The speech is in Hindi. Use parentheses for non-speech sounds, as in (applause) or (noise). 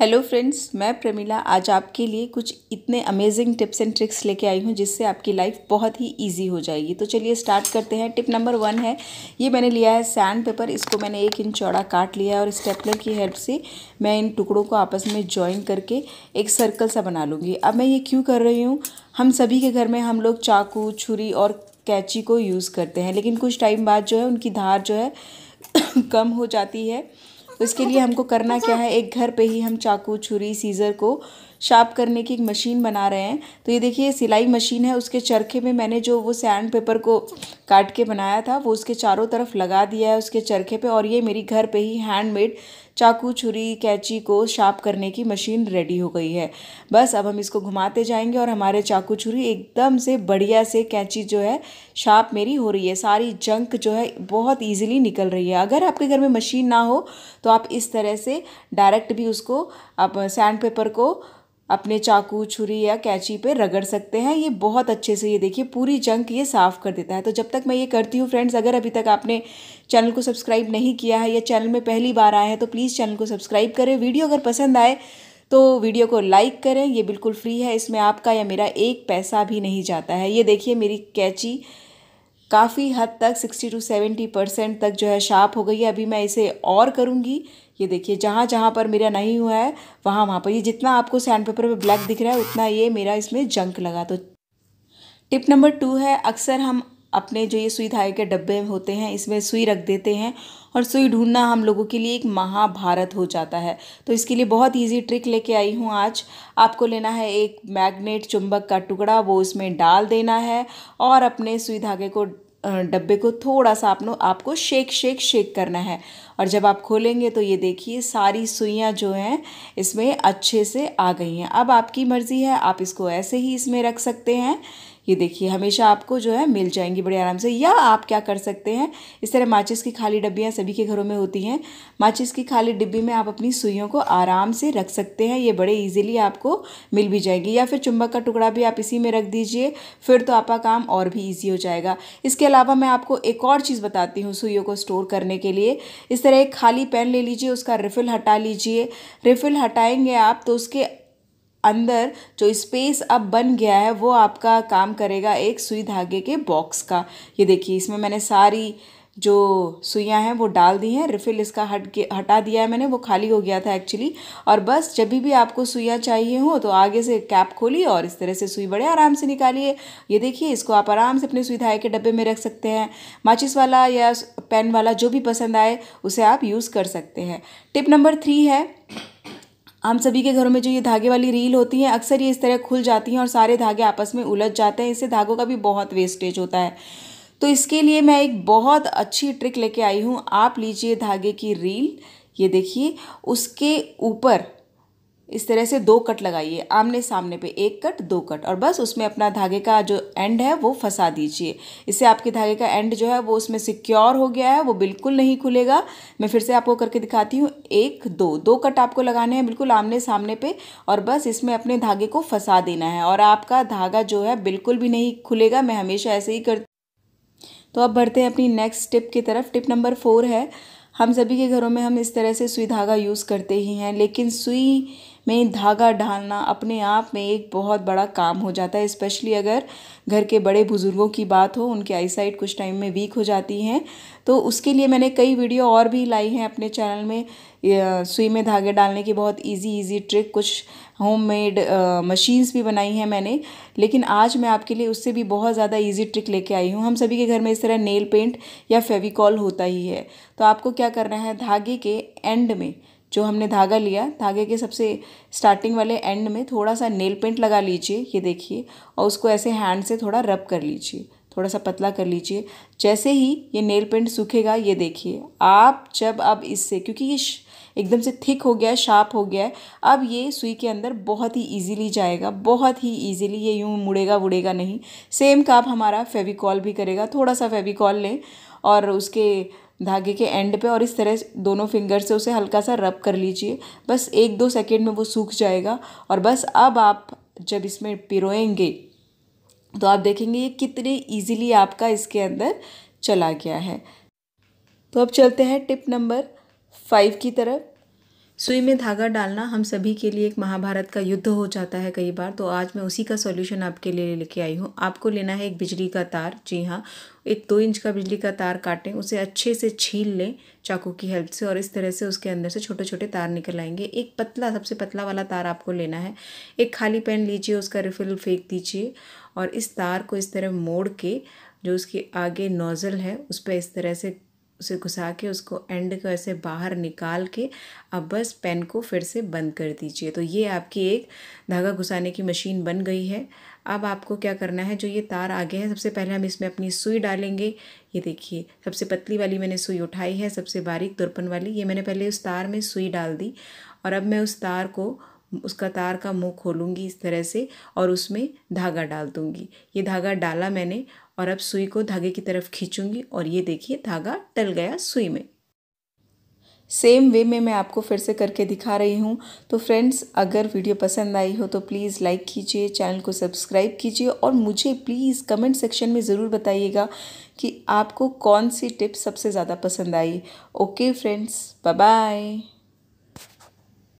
हेलो फ्रेंड्स मैं प्रमिला आज आपके लिए कुछ इतने अमेजिंग टिप्स एंड ट्रिक्स लेके आई हूँ जिससे आपकी लाइफ बहुत ही इजी हो जाएगी तो चलिए स्टार्ट करते हैं टिप नंबर वन है ये मैंने लिया है सैंड पेपर इसको मैंने एक इंच चौड़ा काट लिया है और स्टेपलर की हेल्प से मैं इन टुकड़ों को आपस में ज्वाइन करके एक सर्कल सा बना लूँगी अब मैं ये क्यों कर रही हूँ हम सभी के घर में हम लोग चाकू छुरी और कैची को यूज़ करते हैं लेकिन कुछ टाइम बाद जो है उनकी धार जो है (coughs) कम हो जाती है उसके तो लिए हमको करना क्या है एक घर पे ही हम चाकू छुरी सीज़र को शार्प करने की एक मशीन बना रहे हैं तो ये देखिए सिलाई मशीन है उसके चरखे में मैंने जो वो सैंड पेपर को काट के बनाया था वो उसके चारों तरफ लगा दिया है उसके चरखे पे और ये मेरी घर पे ही हैंडमेड चाकू छुरी कैंची को शार्प करने की मशीन रेडी हो गई है बस अब हम इसको घुमाते जाएंगे और हमारे चाकू छुरी एकदम से बढ़िया से कैंची जो है शार्प मेरी हो रही है सारी जंक जो है बहुत ईजिली निकल रही है अगर आपके घर में मशीन ना हो तो आप इस तरह से डायरेक्ट भी उसको आप सैंड पेपर को अपने चाकू छुरी या कैंची पे रगड़ सकते हैं ये बहुत अच्छे से ये देखिए पूरी जंक ये साफ़ कर देता है तो जब तक मैं ये करती हूँ फ्रेंड्स अगर अभी तक आपने चैनल को सब्सक्राइब नहीं किया है या चैनल में पहली बार आए हैं तो प्लीज़ चैनल को सब्सक्राइब करें वीडियो अगर पसंद आए तो वीडियो को लाइक करें ये बिल्कुल फ्री है इसमें आपका या मेरा एक पैसा भी नहीं जाता है ये देखिए मेरी कैची काफ़ी हद तक सिक्सटी टू सेवेंटी परसेंट तक जो है शार्प हो गई है अभी मैं इसे और करूँगी ये देखिए जहाँ जहाँ पर मेरा नहीं हुआ है वहाँ वहाँ पर ये जितना आपको सैंड पेपर पर ब्लैक दिख रहा है उतना ये मेरा इसमें जंक लगा तो टिप नंबर टू है अक्सर हम अपने जो ये सुई धागे के डब्बे होते हैं इसमें सुई रख देते हैं और सुई ढूंढना हम लोगों के लिए एक महाभारत हो जाता है तो इसके लिए बहुत इजी ट्रिक लेके आई हूँ आज आपको लेना है एक मैग्नेट चुंबक का टुकड़ा वो उसमें डाल देना है और अपने सुई धागे को डब्बे को थोड़ा सा आपनो आपको शेक शेक शेक करना है और जब आप खोलेंगे तो ये देखिए सारी सुइयाँ जो हैं इसमें अच्छे से आ गई हैं अब आपकी मर्ज़ी है आप इसको ऐसे ही इसमें रख सकते हैं ये देखिए हमेशा आपको जो है मिल जाएंगी बड़े आराम से या आप क्या कर सकते हैं इस तरह माचिस की खाली डब्बियाँ सभी के घरों में होती हैं माचिस की खाली डिब्बी में आप अपनी सुइयों को आराम से रख सकते हैं ये बड़े ईजिली आपको मिल भी जाएंगी या फिर चुंबक का टुकड़ा भी आप इसी में रख दीजिए फिर तो आपका काम और भी ईजी हो जाएगा इसके अलावा मैं आपको एक और चीज़ बताती हूँ सुइयों को स्टोर करने के लिए इस तरह एक खाली पेन ले लीजिए उसका रिफ़िल हटा लीजिए रिफ़िल हटाएंगे आप तो उसके अंदर जो स्पेस अब बन गया है वो आपका काम करेगा एक सुई धागे के बॉक्स का ये देखिए इसमें मैंने सारी जो सुइयाँ हैं वो डाल दी हैं रिफिल इसका हट के हटा दिया है मैंने वो खाली हो गया था एक्चुअली और बस जब भी आपको सुइयाँ चाहिए हो तो आगे से कैप खोली और इस तरह से सुई बड़े आराम से निकालिए ये देखिए इसको आप आराम से अपने सुई धागे के डब्बे में रख सकते हैं माचिस वाला या पेन वाला जो भी पसंद आए उसे आप यूज़ कर सकते हैं टिप नंबर थ्री है आम सभी के घरों में जो ये धागे वाली रील होती है अक्सर ये इस तरह खुल जाती हैं और सारे धागे आपस में उलझ जाते हैं इससे धागों का भी बहुत वेस्टेज होता है तो इसके लिए मैं एक बहुत अच्छी ट्रिक लेके आई हूँ आप लीजिए धागे की रील ये देखिए उसके ऊपर इस तरह से दो कट लगाइए आमने सामने पे एक कट दो कट और बस उसमें अपना धागे का जो एंड है वो फंसा दीजिए इससे आपके धागे का एंड जो है वो उसमें सिक्योर हो गया है वो बिल्कुल नहीं खुलेगा मैं फिर से आपको करके दिखाती हूँ एक दो दो कट आपको लगाने हैं बिल्कुल आमने सामने पे और बस इसमें अपने धागे को फंसा देना है और आपका धागा जो है बिल्कुल भी नहीं खुलेगा मैं हमेशा ऐसे ही करती तो अब बढ़ते हैं अपनी नेक्स्ट टिप की तरफ टिप नंबर फोर है हम सभी के घरों में हम इस तरह से सुई धागा यूज़ करते ही हैं लेकिन सुई में धागा डालना अपने आप में एक बहुत बड़ा काम हो जाता है स्पेशली अगर घर के बड़े बुज़ुर्गों की बात हो उनकी आईसाइट कुछ टाइम में वीक हो जाती हैं तो उसके लिए मैंने कई वीडियो और भी लाई हैं अपने चैनल में सुई में धागे डालने की बहुत इजी इजी ट्रिक कुछ होममेड मशीन्स भी बनाई हैं मैंने लेकिन आज मैं आपके लिए उससे भी बहुत ज़्यादा इजी ट्रिक लेके आई हूँ हम सभी के घर में इस तरह नेल पेंट या फेविकॉल होता ही है तो आपको क्या करना है धागे के एंड में जो हमने धागा लिया धागे के सबसे स्टार्टिंग वाले एंड में थोड़ा सा नेल पेंट लगा लीजिए ये देखिए और उसको ऐसे हैंड से थोड़ा रब कर लीजिए थोड़ा सा पतला कर लीजिए जैसे ही ये नेल पेंट सूखेगा ये देखिए आप जब अब इससे क्योंकि ये एकदम से थिक हो गया है शार्प हो गया है अब ये सुई के अंदर बहुत ही इजीली जाएगा बहुत ही इजीली ये यूँ मुड़ेगा वुड़ेगा नहीं सेम काम हमारा फेविकॉल भी करेगा थोड़ा सा फेविकॉल लें और उसके धागे के एंड पे और इस तरह दोनों फिंगर से उसे हल्का सा रब कर लीजिए बस एक दो सेकेंड में वो सूख जाएगा और बस अब आप जब इसमें पिरोएंगे तो आप देखेंगे ये कितने इजीली आपका इसके अंदर चला गया है तो अब चलते हैं टिप नंबर फाइव की तरफ सुई में धागा डालना हम सभी के लिए एक महाभारत का युद्ध हो जाता है कई बार तो आज मैं उसी का सॉल्यूशन आपके लिए लेके आई हूँ आपको लेना है एक बिजली का तार जी हाँ एक दो इंच का बिजली का तार काटें उसे अच्छे से छील लें चाकू की हेल्प से और इस तरह से उसके अंदर से छोटे छोटे तार निकल आएंगे एक पतला सबसे पतला वाला तार आपको लेना है एक खाली पेन लीजिए उसका रिफिल फेंक दीजिए और इस तार को इस तरह मोड़ के जो उसके आगे नोज़ल है उस पर इस तरह से उसे घुसा के उसको एंड कर से बाहर निकाल के अब बस पेन को फिर से बंद कर दीजिए तो ये आपकी एक धागा घुसाने की मशीन बन गई है अब आपको क्या करना है जो ये तार आगे है सबसे पहले हम इसमें अपनी सुई डालेंगे ये देखिए सबसे पतली वाली मैंने सुई उठाई है सबसे बारीक तुरपन वाली ये मैंने पहले उस तार में सुई डाल दी और अब मैं उस तार को उसका तार का मुँह खोलूँगी इस तरह से और उसमें धागा डाल दूँगी ये धागा डाला मैंने और अब सुई को धागे की तरफ खींचूंगी और ये देखिए धागा टल गया सुई में सेम वे में मैं आपको फिर से करके दिखा रही हूँ तो फ्रेंड्स अगर वीडियो पसंद आई हो तो प्लीज़ लाइक कीजिए चैनल को सब्सक्राइब कीजिए और मुझे प्लीज़ कमेंट सेक्शन में ज़रूर बताइएगा कि आपको कौन सी टिप सबसे ज़्यादा पसंद आई ओके फ्रेंड्स बाय बाय